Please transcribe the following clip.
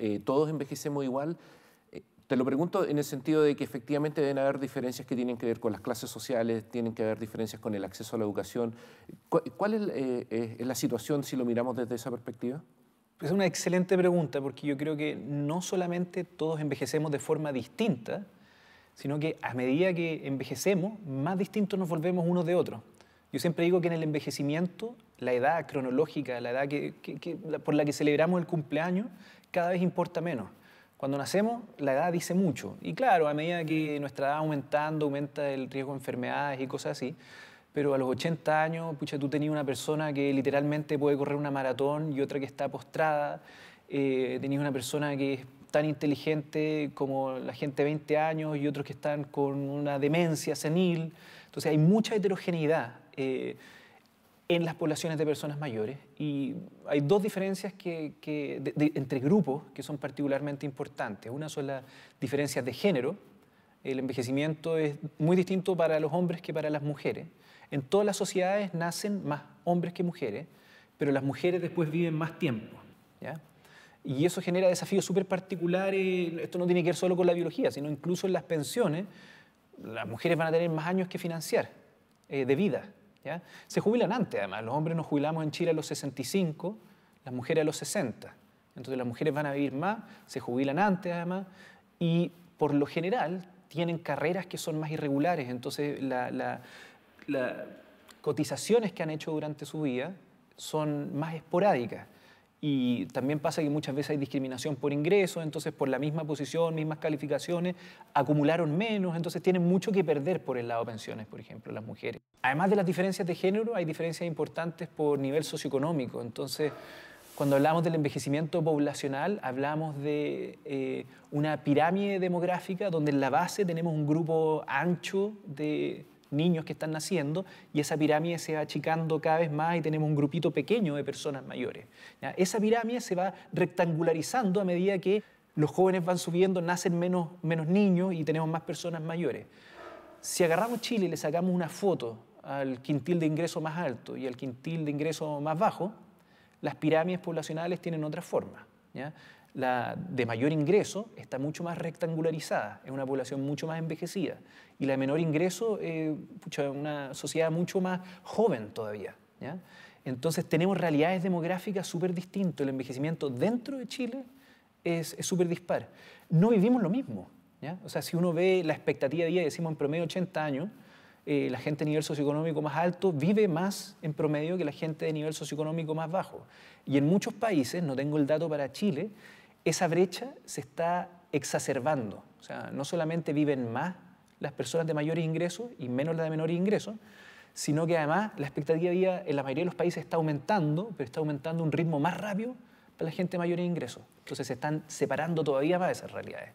Eh, todos envejecemos igual. Eh, te lo pregunto en el sentido de que efectivamente deben haber diferencias que tienen que ver con las clases sociales, tienen que haber diferencias con el acceso a la educación. ¿Cuál es, eh, es la situación si lo miramos desde esa perspectiva? Es una excelente pregunta porque yo creo que no solamente todos envejecemos de forma distinta, sino que a medida que envejecemos, más distintos nos volvemos unos de otros. Yo siempre digo que en el envejecimiento, la edad cronológica, la edad que, por la que celebramos el cumpleaños, cada vez importa menos. Cuando nacemos, la edad dice mucho. Y claro, a medida que nuestra edad aumentando, aumenta el riesgo de enfermedades y cosas así. Pero a los 80 años, pucha, tú tenías una persona que literalmente puede correr una maratón y otra que está postrada. Eh, tenías una persona que es tan inteligente como la gente de 20 años y otros que están con una demencia senil. Entonces hay mucha heterogeneidad eh, en las poblaciones de personas mayores. Y hay dos diferencias que, entre grupos que son particularmente importantes. Una son las diferencias de género. El envejecimiento es muy distinto para los hombres que para las mujeres. En todas las sociedades nacen más hombres que mujeres, pero las mujeres después viven más tiempo. ¿ya? Y eso genera desafíos súper particulares. Esto no tiene que ver solo con la biología, sino incluso en las pensiones. Las mujeres van a tener más años que financiar eh, de vida. Se jubilan antes, además. Los hombres nos jubilamos en Chile a los 65, las mujeres a los 60. Entonces las mujeres van a vivir más, se jubilan antes, además, y por lo general tienen carreras que son más irregulares. Entonces las cotizaciones que han hecho durante su vida son más esporádicas. Y también pasa que muchas veces hay discriminación por ingresos, entonces por la misma posición, mismas calificaciones, acumularon menos, entonces tienen mucho que perder por el lado de pensiones, por ejemplo, las mujeres. Además de las diferencias de género, hay diferencias importantes por nivel socioeconómico, entonces cuando hablamos del envejecimiento poblacional, hablamos de eh, una pirámide demográfica donde en la base tenemos un grupo ancho de niños que están naciendo y esa pirámide se va achicando cada vez más y tenemos un grupito pequeño de personas mayores. Esa pirámide se va rectangularizando a medida que los jóvenes van subiendo, nacen menos, menos niños y tenemos más personas mayores. Si agarramos Chile y le sacamos una foto al quintil de ingreso más alto y al quintil de ingreso más bajo, las pirámides poblacionales tienen otra forma la de mayor ingreso está mucho más rectangularizada, es una población mucho más envejecida. Y la de menor ingreso, eh, una sociedad mucho más joven todavía. Entonces tenemos realidades demográficas súper distintas. El envejecimiento dentro de Chile es súper dispar. No vivimos lo mismo. O sea, si uno ve la expectativa de vida, decimos en promedio 80 años, eh, la gente de nivel socioeconómico más alto vive más en promedio que la gente de nivel socioeconómico más bajo. Y en muchos países, no tengo el dato para Chile, esa brecha se está exacerbando. O sea, no solamente viven más las personas de mayores ingresos y menos las de menor ingresos, sino que además la expectativa de vida en la mayoría de los países está aumentando, pero está aumentando a un ritmo más rápido para la gente de mayores ingresos. Entonces se están separando todavía más esas realidades.